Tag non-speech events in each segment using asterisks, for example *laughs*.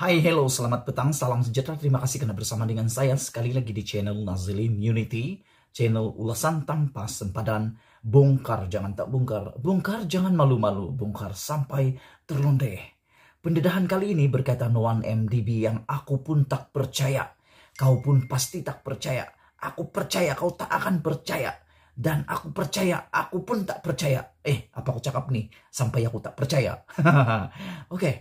Hai, hello, selamat petang, salam sejahtera, terima kasih karena bersama dengan saya sekali lagi di channel Nazlin Unity, channel ulasan tanpa sempadan, bongkar jangan tak bongkar, bongkar jangan malu-malu, bongkar sampai terlondeh. Pendedahan kali ini berkaitan Noan mdb yang aku pun tak percaya, kau pun pasti tak percaya, aku percaya kau tak akan percaya, dan aku percaya, aku pun tak percaya. Eh, apa aku cakap nih? Sampai aku tak percaya. *laughs* Oke, okay.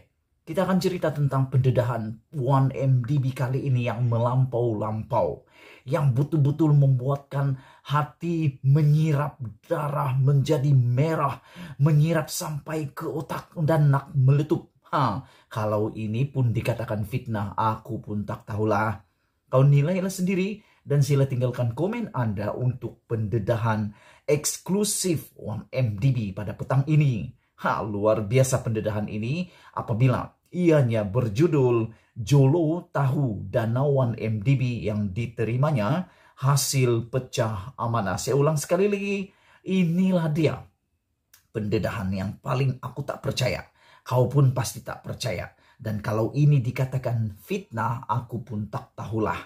Kita akan cerita tentang pendedahan 1MDB kali ini yang melampau-lampau. Yang betul-betul membuatkan hati menyirap darah menjadi merah. Menyirap sampai ke otak dan nak meletup. Ha, kalau ini pun dikatakan fitnah, aku pun tak tahulah. Kau nilailah sendiri dan sila tinggalkan komen Anda untuk pendedahan eksklusif 1MDB pada petang ini. Ha, luar biasa pendedahan ini apabila ianya berjudul Jolo Tahu Danawan MDB yang diterimanya hasil pecah amanah. Saya ulang sekali lagi, inilah dia pendedahan yang paling aku tak percaya. Kau pun pasti tak percaya. Dan kalau ini dikatakan fitnah, aku pun tak tahulah.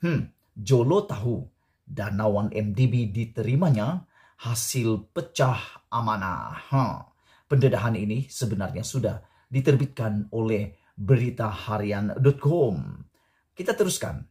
Hmm, Jolo tahu Danawan MDB diterimanya hasil pecah amanah. Hmm, Pendedahan ini sebenarnya sudah diterbitkan oleh beritaharian.com. Kita teruskan.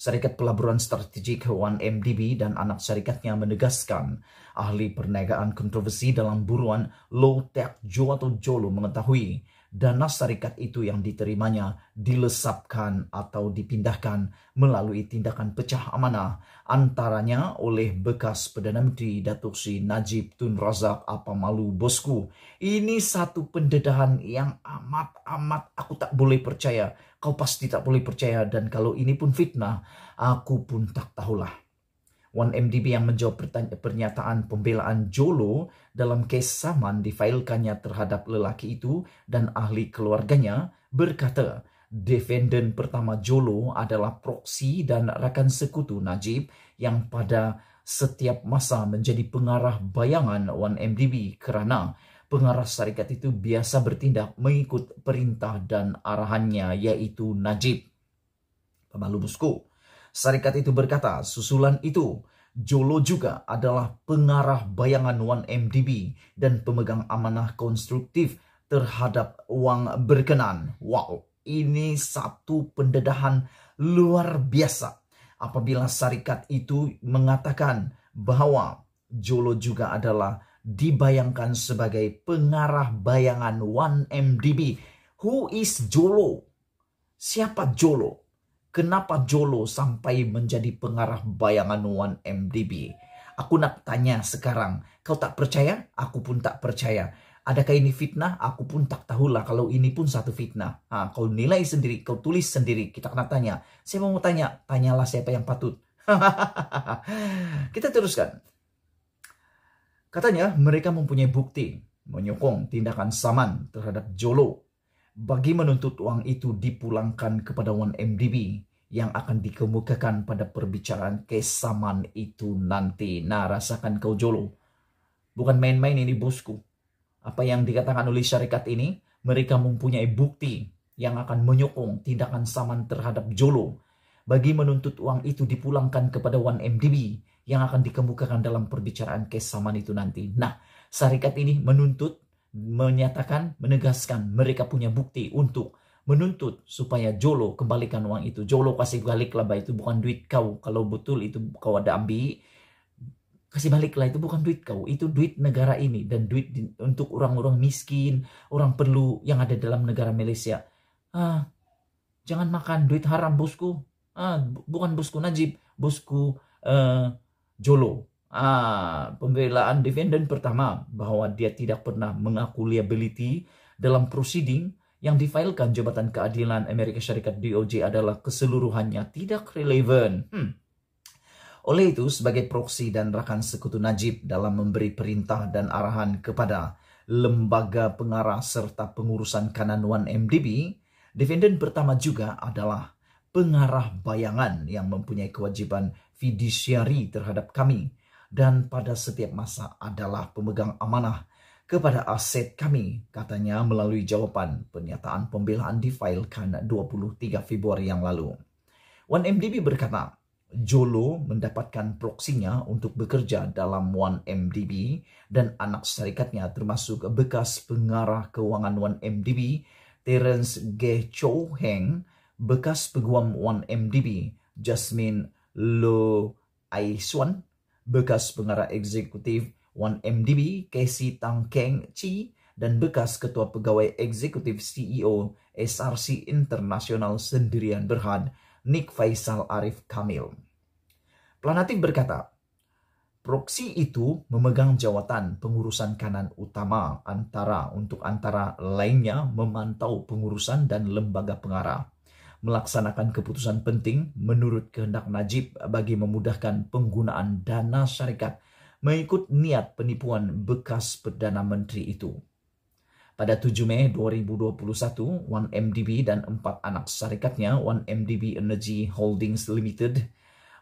Serikat Pelaburan Strategik 1MDB dan anak syarikatnya menegaskan ahli perniagaan kontroversi dalam buruan Low Tech atau Jolo mengetahui dana syarikat itu yang diterimanya dilesapkan atau dipindahkan melalui tindakan pecah amanah antaranya oleh bekas Perdana Menteri Datuk Sri Najib Tun Razak apa malu bosku ini satu pendedahan yang amat amat aku tak boleh percaya kau pasti tak boleh percaya dan kalau ini pun fitnah, aku pun tak tahulah. 1MDB yang menjawab pernyataan pembelaan Jolo dalam kes saman difailkannya terhadap lelaki itu dan ahli keluarganya berkata, defendant pertama Jolo adalah proksi dan rakan sekutu Najib yang pada setiap masa menjadi pengarah bayangan 1MDB kerana pengarah syarikat itu biasa bertindak mengikut perintah dan arahannya yaitu Najib. Pemalu bosku, syarikat itu berkata susulan itu Jolo juga adalah pengarah bayangan 1MDB dan pemegang amanah konstruktif terhadap uang berkenan. Wow, ini satu pendedahan luar biasa. Apabila syarikat itu mengatakan bahwa Jolo juga adalah dibayangkan sebagai pengarah bayangan 1MDB. Who is Jolo? Siapa Jolo? Kenapa Jolo sampai menjadi pengarah bayangan 1MDB? Aku nak tanya sekarang, kau tak percaya? Aku pun tak percaya. Adakah ini fitnah? Aku pun tak tahulah kalau ini pun satu fitnah. Ha, kau nilai sendiri, kau tulis sendiri. Kita kena tanya. Saya mau tanya, tanyalah siapa yang patut. *laughs* Kita teruskan. Katanya mereka mempunyai bukti menyokong tindakan Saman terhadap Jolo bagi menuntut uang itu dipulangkan kepada 1MDB yang akan dikemukakan pada perbicaraan saman itu nanti. Nah, rasakan kau Jolo. Bukan main-main ini bosku. Apa yang dikatakan oleh syarikat ini, mereka mempunyai bukti yang akan menyokong tindakan saman terhadap Jolo bagi menuntut uang itu dipulangkan kepada 1MDB yang akan dikemukakan dalam perbicaraan kesamaan itu nanti. Nah, syarikat ini menuntut, menyatakan, menegaskan mereka punya bukti untuk menuntut supaya Jolo kembalikan uang itu. Jolo kasih balik lah, itu bukan duit kau. Kalau betul itu kau ada ambil, kasih balik lah, itu bukan duit kau. Itu duit negara ini dan duit di, untuk orang-orang miskin, orang perlu yang ada dalam negara Malaysia. Ah, jangan makan duit haram bosku. Ah, bukan bosku Najib, bosku uh, Jolo. Ah, pembelaan defendant pertama bahwa dia tidak pernah mengaku liability dalam proceeding yang difailkan Jabatan Keadilan Amerika Syarikat DOJ adalah keseluruhannya tidak relevan. Hmm. Oleh itu, sebagai proksi dan rakan sekutu Najib dalam memberi perintah dan arahan kepada lembaga pengarah serta pengurusan kanan 1MDB, defendant pertama juga adalah pengarah bayangan yang mempunyai kewajiban fiduciari terhadap kami dan pada setiap masa adalah pemegang amanah kepada aset kami, katanya melalui jawaban pernyataan pembelaan di difailkan 23 Februari yang lalu. mdb berkata, Jolo mendapatkan proksinya untuk bekerja dalam mdb dan anak syarikatnya termasuk bekas pengarah keuangan mdb Terence G. Chow Heng, bekas peguam mdb Jasmine Lo Aiswan, bekas pengarah eksekutif 1MDB Casey Tang Keng Chi dan bekas ketua pegawai eksekutif CEO SRC Internasional Sendirian Berhad Nick Faisal Arif Kamil. Planatik berkata, proksi itu memegang jawatan pengurusan kanan utama antara untuk antara lainnya memantau pengurusan dan lembaga pengarah melaksanakan keputusan penting menurut kehendak Najib bagi memudahkan penggunaan dana syarikat mengikut niat penipuan bekas Perdana Menteri itu. Pada 7 Mei 2021, 1MDB dan empat anak syarikatnya 1MDB Energy Holdings Limited,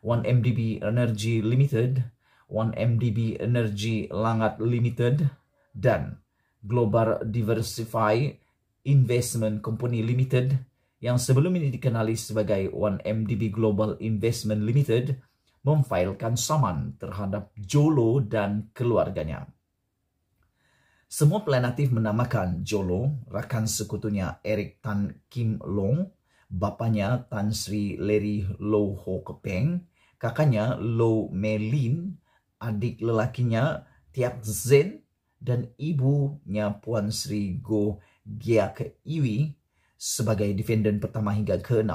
1MDB Energy Limited, 1MDB Energy Langat Limited, dan Global Diversify Investment Company Limited yang sebelum ini dikenali sebagai 1MDB Global Investment Limited memfailkan saman terhadap Jolo dan keluarganya. Semua planatif menamakan Jolo, rakan sekutunya Eric Tan Kim Long, bapanya Tan Sri Leri Lo Ho Kepeng, kakaknya Lo Melin, adik lelakinya Tiap Zen, dan ibunya Puan Sri Go Giak Iwi sebagai defenden pertama hingga ke-6.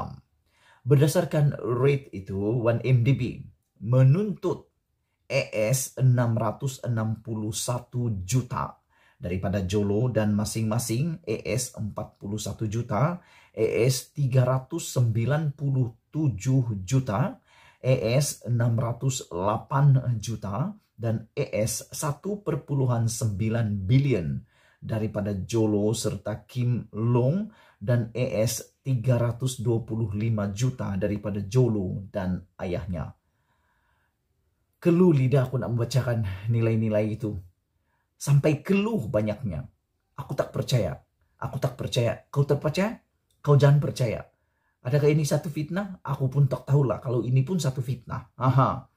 Berdasarkan rate itu, 1MDB menuntut ES 661 juta daripada Jolo dan masing-masing ES 41 juta, ES 397 juta, ES 608 juta, dan ES 1,9 billion daripada Jolo serta Kim Long dan ES 325 juta daripada Jolo dan ayahnya. Keluh lidah aku nak membacakan nilai-nilai itu. Sampai keluh banyaknya. Aku tak percaya. Aku tak percaya. Kau terpercaya? Kau jangan percaya. Adakah ini satu fitnah? Aku pun tak tahulah kalau ini pun satu fitnah. Aha.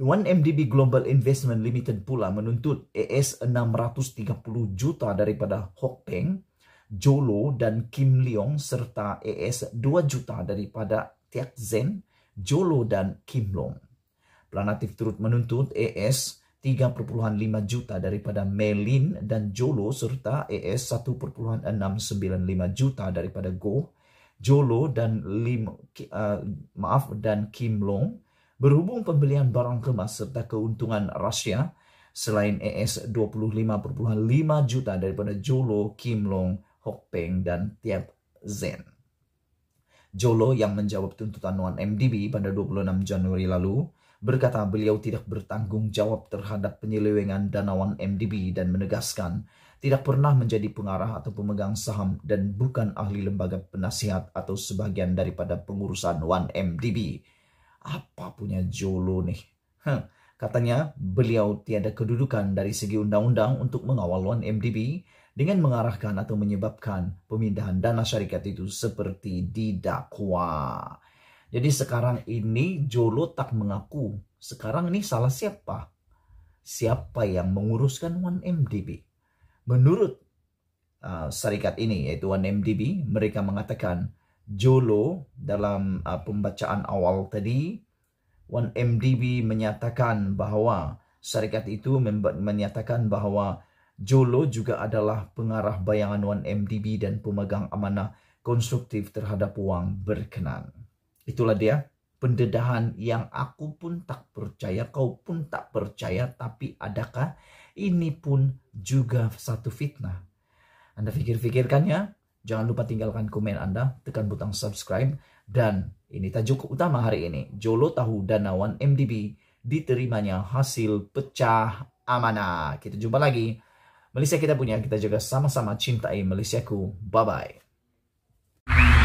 1MDB Global Investment Limited pula menuntut ES 630 juta daripada Hock Peng, Jolo dan Kim Leong serta ES 2 juta daripada Tiak Zen, Jolo dan Kim Long. Planatif turut menuntut ES 3.5 juta daripada Melin dan Jolo serta ES 1.695 juta daripada Go, Jolo dan Lim uh, maaf dan Kim Long Berhubung pembelian barang kemas serta keuntungan Rusia selain ES 25,5 juta daripada Jolo, Kim Long, Hok Peng, dan Tiap Zen. Jolo yang menjawab tuntutan Nuan MDB pada 26 Januari lalu berkata beliau tidak bertanggung jawab terhadap penyelewengan dana danawan MDB dan menegaskan tidak pernah menjadi pengarah atau pemegang saham dan bukan ahli lembaga penasihat atau sebagian daripada pengurusan 1MDB apa punya Jolo nih? Huh. Katanya beliau tiada kedudukan dari segi undang-undang untuk mengawal 1MDB dengan mengarahkan atau menyebabkan pemindahan dana syarikat itu seperti didakwa. Jadi sekarang ini Jolo tak mengaku. Sekarang ini salah siapa? Siapa yang menguruskan 1MDB? Menurut uh, syarikat ini yaitu 1MDB, mereka mengatakan Jolo dalam uh, pembacaan awal tadi 1MDB menyatakan bahawa syarikat itu menyatakan bahawa Jolo juga adalah pengarah bayangan 1MDB dan pemegang amanah konstruktif terhadap wang berkenan. Itulah dia pendedahan yang aku pun tak percaya, kau pun tak percaya, tapi adakah ini pun juga satu fitnah? Anda fikir pikirkan ya, Jangan lupa tinggalkan komen Anda, tekan butang subscribe, dan ini tajuk utama hari ini. Jolo Tahu Danawan MDB diterimanya hasil pecah amanah. Kita jumpa lagi. Malaysia kita punya, kita juga sama-sama cintai Malaysiaku. Bye-bye.